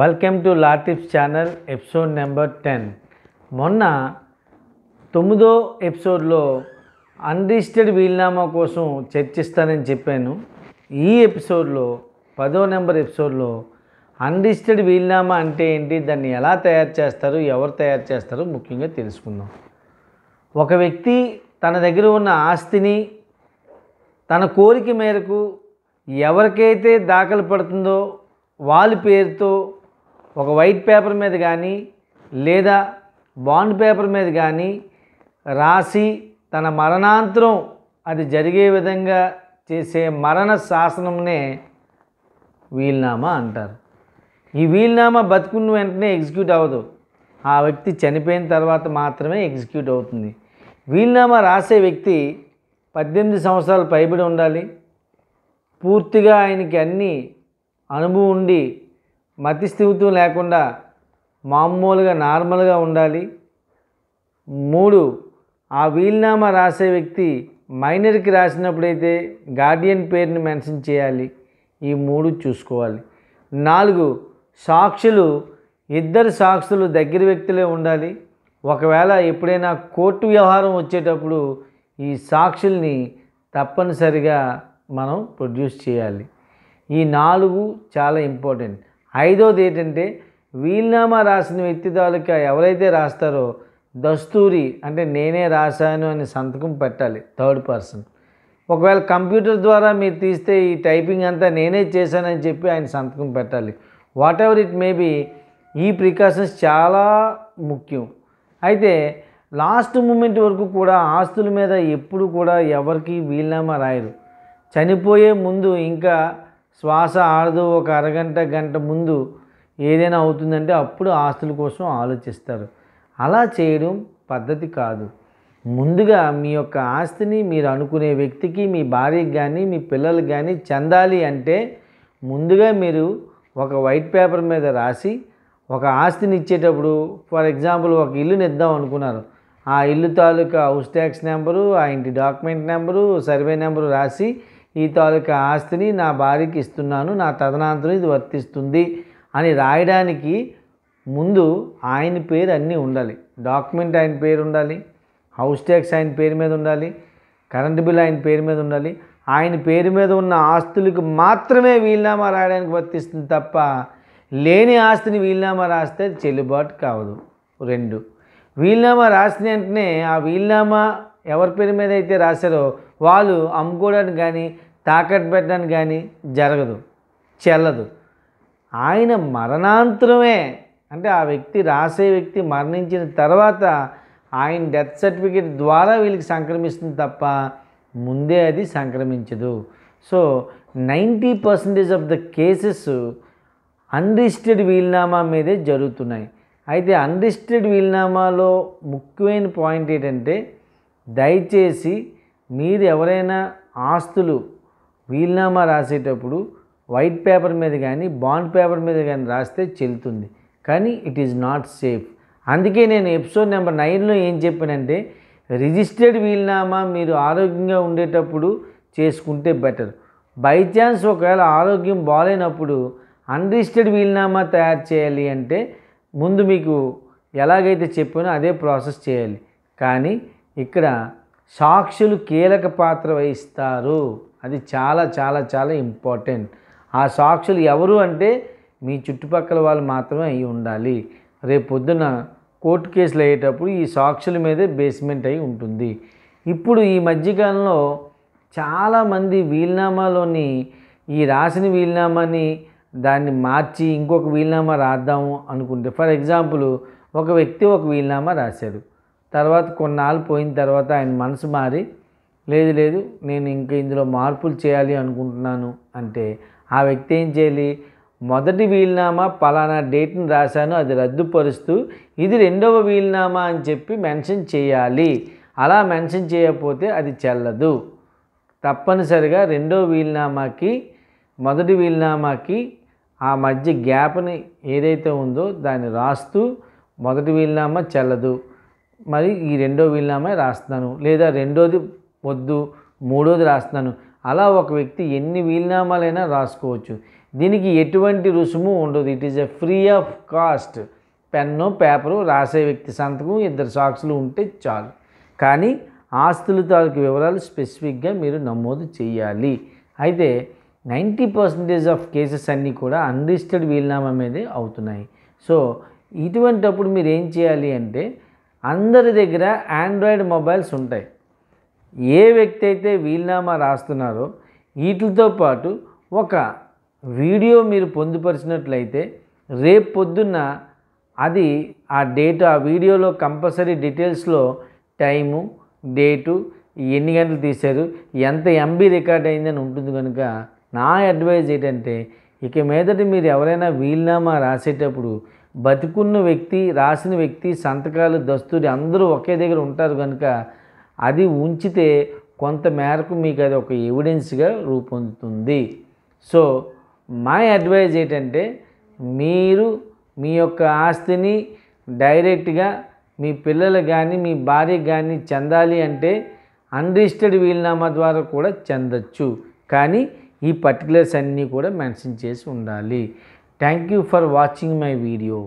welcome to law tips channel episode number ten మొన్న తొమ్మిదో ఎపిసోడ్లో అన్రిజిస్టర్డ్ వీల్నామా కోసం చర్చిస్తానని చెప్పాను ఈ ఎపిసోడ్లో పదో నెంబర్ ఎపిసోడ్లో అన్రిజిస్టర్డ్ వీల్నామా అంటే ఏంటి దాన్ని ఎలా తయారు చేస్తారు ఎవరు తయారు చేస్తారు ముఖ్యంగా తెలుసుకుందాం ఒక వ్యక్తి తన దగ్గర ఉన్న ఆస్తిని తన కోరిక మేరకు ఎవరికైతే దాఖలు పడుతుందో వాళ్ళ పేరుతో ఒక వైట్ పేపర్ మీద కానీ లేదా బాండ్ పేపర్ మీద కానీ రాసి తన మరణాంతరం అది జరిగే విధంగా చేసే మరణ శాసనంనే వీల్నామా అంటారు ఈ వీల్నామా బతుకున్న వెంటనే ఎగ్జిక్యూట్ అవ్వదు ఆ వ్యక్తి చనిపోయిన తర్వాత మాత్రమే ఎగ్జిక్యూట్ అవుతుంది వీల్నామా రాసే వ్యక్తి పద్దెనిమిది సంవత్సరాలు పైబడి ఉండాలి పూర్తిగా ఆయనకి అన్ని అనుభవం ఉండి మతిస్థిమితం లేకుండా మామూలుగా నార్మల్గా ఉండాలి మూడు ఆ వీలునామా రాసే వ్యక్తి మైనర్కి రాసినప్పుడైతే గార్డియన్ పేరుని మెన్షన్ చేయాలి ఈ మూడు చూసుకోవాలి నాలుగు సాక్షులు ఇద్దరు సాక్షులు దగ్గర వ్యక్తులే ఉండాలి ఒకవేళ ఎప్పుడైనా కోర్టు వ్యవహారం వచ్చేటప్పుడు ఈ సాక్షుల్ని తప్పనిసరిగా మనం ప్రొడ్యూస్ చేయాలి ఈ నాలుగు చాలా ఇంపార్టెంట్ ఐదోది ఏంటంటే వీలునామా రాసిన వ్యక్తి తాలూకా ఎవరైతే రాస్తారో దస్తూరి అంటే నేనే రాశాను అని సంతకం పెట్టాలి థర్డ్ పర్సన్ ఒకవేళ కంప్యూటర్ ద్వారా మీరు తీస్తే ఈ టైపింగ్ అంతా నేనే చేశానని చెప్పి ఆయన సంతకం పెట్టాలి వాట్ ఎవర్ ఇట్ మే ఈ ప్రికాషన్స్ చాలా ముఖ్యం అయితే లాస్ట్ మూమెంట్ వరకు కూడా ఆస్తుల మీద ఎప్పుడు కూడా ఎవరికి వీలునామా రాయరు చనిపోయే ముందు ఇంకా శ్వాస ఆడదు ఒక అరగంట గంట ముందు ఏదైనా అవుతుందంటే అప్పుడు ఆస్తుల కోసం ఆలోచిస్తారు అలా చేయడం పద్ధతి కాదు ముందుగా మీ యొక్క ఆస్తిని మీరు అనుకునే వ్యక్తికి మీ భార్యకి కానీ మీ పిల్లలకి కానీ చెందాలి అంటే ముందుగా మీరు ఒక వైట్ పేపర్ మీద రాసి ఒక ఆస్తిని ఇచ్చేటప్పుడు ఫర్ ఎగ్జాంపుల్ ఒక ఇల్లుని ఇద్దాం అనుకున్నారు ఆ ఇల్లు తాలూకా హౌస్ ట్యాక్స్ నెంబరు ఆ ఇంటి డాక్యుమెంట్ నెంబరు సర్వే నెంబరు రాసి ఈ తాలూకా ఆస్తిని నా భార్యకి ఇస్తున్నాను నా తదనంతరం ఇది వర్తిస్తుంది అని రాయడానికి ముందు ఆయన పేరు అన్నీ ఉండాలి డాక్యుమెంట్ ఆయన పేరు ఉండాలి హౌస్ ట్యాక్స్ ఆయన పేరు మీద ఉండాలి కరెంటు బిల్ ఆయన పేరు మీద ఉండాలి ఆయన పేరు మీద ఉన్న ఆస్తులకు మాత్రమే వీలునామా రాయడానికి వర్తిస్తుంది తప్ప లేని ఆస్తిని వీలునామా రాస్తే చెల్లుబాటు కావదు రెండు వీలునామా రాసిన వెంటనే ఆ వీలునామా ఎవరి పేరు మీద అయితే రాశారో వాళ్ళు అమ్ముకోవడానికి కానీ తాకట్టు పెట్టడానికి కానీ జరగదు చెల్లదు ఆయన మరణాంతరమే అంటే ఆ వ్యక్తి రాసే వ్యక్తి మరణించిన తర్వాత ఆయన డెత్ సర్టిఫికేట్ ద్వారా వీళ్ళకి సంక్రమిస్తుంది తప్ప ముందే అది సంక్రమించదు so ninety percentage of the cases unregistered వీల్నామా మీదే జరుగుతున్నాయి అయితే అన్రిజిస్టర్డ్ వీల్నామాలో ముఖ్యమైన పాయింట్ ఏంటంటే దయచేసి మీరు ఎవరైనా ఆస్తులు వీలునామా రాసేటప్పుడు వైట్ పేపర్ మీద కానీ బాండ్ పేపర్ మీద కానీ రాస్తే చెల్లుతుంది కానీ ఇట్ ఈజ్ నాట్ సేఫ్ అందుకే నేను ఎపిసోడ్ నెంబర్ నైన్లో ఏం చెప్పానంటే రిజిస్టర్డ్ వీలునామా మీరు ఆరోగ్యంగా ఉండేటప్పుడు చేసుకుంటే బెటర్ బై ఛాన్స్ ఒకవేళ ఆరోగ్యం బాగాలేనప్పుడు అన్రిజిస్టర్డ్ వీలునామా తయారు చేయాలి అంటే ముందు మీకు ఎలాగైతే చెప్పానో అదే ప్రాసెస్ చేయాలి కానీ ఇక్కడ సాక్షులు కీలక పాత్ర వహిస్తారు అది చాలా చాలా చాలా ఇంపార్టెంట్ ఆ సాక్షులు ఎవరు అంటే మీ చుట్టుపక్కల వాళ్ళు మాత్రమే అయి ఉండాలి రేపు పొద్దున కోర్టు కేసులు అయ్యేటప్పుడు ఈ సాక్షుల మీదే బేస్మెంట్ అయి ఉంటుంది ఇప్పుడు ఈ మధ్యకాలంలో చాలామంది వీలునామాలోని ఈ రాసిన వీలునామాని దాన్ని మార్చి ఇంకొక వీల్నామా రాద్దాము అనుకుంటే ఫర్ ఎగ్జాంపుల్ ఒక వ్యక్తి ఒక వీల్నామా రాశాడు తర్వాత కొన్నాళ్ళు పోయిన తర్వాత ఆయన మనసు మారి లేదు లేదు నేను ఇంక ఇందులో మార్పులు చేయాలి అనుకుంటున్నాను అంటే ఆ వ్యక్తి ఏం చేయాలి మొదటి వీలునామా పలానా డేట్ని రాశాను అది రద్దుపరుస్తూ ఇది రెండవ వీలునామా అని చెప్పి మెన్షన్ చేయాలి అలా మెన్షన్ చేయకపోతే అది చెల్లదు తప్పనిసరిగా రెండవ వీలునామాకి మొదటి వీలునామాకి ఆ మధ్య గ్యాప్ని ఏదైతే ఉందో దాన్ని రాస్తూ మొదటి వీలునామా చెల్లదు మరి ఈ రెండో వీలునామా రాస్తాను లేదా రెండోది వద్దు మూడోది రాస్తున్నాను అలా ఒక వ్యక్తి ఎన్ని వీలునామాలైనా రాసుకోవచ్చు దీనికి ఎటువంటి రుసుము ఉండదు it is a free of cost pen paper రాసే వ్యక్తి సంతకం ఇద్దరు సాక్షులు ఉంటే చాలు కానీ ఆస్తులు తాలూకు వివరాలు స్పెసిఫిక్గా మీరు నమోదు చేయాలి అయితే నైంటీ పర్సంటేజ్ ఆఫ్ కేసెస్ అన్నీ కూడా అన్రిజిస్టర్డ్ వీలునామా మీదే అవుతున్నాయి సో ఇటువంటప్పుడు మీరు ఏం చేయాలి అంటే అందరి దగ్గర ఆండ్రాయిడ్ మొబైల్స్ ఉంటాయి ఏ వ్యక్తి అయితే వీలునామా రాస్తున్నారో వీటితో పాటు ఒక వీడియో మీరు పొందుపరిచినట్లయితే రేపు పొద్దున్న అది ఆ డేట్ ఆ వీడియోలో కంపల్సరీ డీటెయిల్స్లో టైము డేటు ఎన్ని గంటలు తీశారు ఎంత ఎంబీ రికార్డ్ అయిందని ఉంటుంది కనుక నా అడ్వైజ్ ఏంటంటే ఇక మీదటి మీరు ఎవరైనా వీలునామా రాసేటప్పుడు బతుకున్న వ్యక్తి రాసిన వ్యక్తి సంతకాలు దస్తూరి అందరూ ఒకే దగ్గర ఉంటారు కనుక అది ఉంచితే కొంతమేరకు మీకు అది ఒక ఎవిడెన్స్గా రూపొందుతుంది సో మై అడ్వైజ్ ఏంటంటే మీరు మీ యొక్క ఆస్తిని డైరెక్ట్గా మీ పిల్లలు కానీ మీ భార్య కానీ చెందాలి అంటే అన్రిజిస్టర్డ్ వీల్నామా ద్వారా కూడా చెందచ్చు కానీ ఈ పర్టికులర్స్ అన్నీ కూడా మెన్షన్ చేసి ఉండాలి thank you for watching my video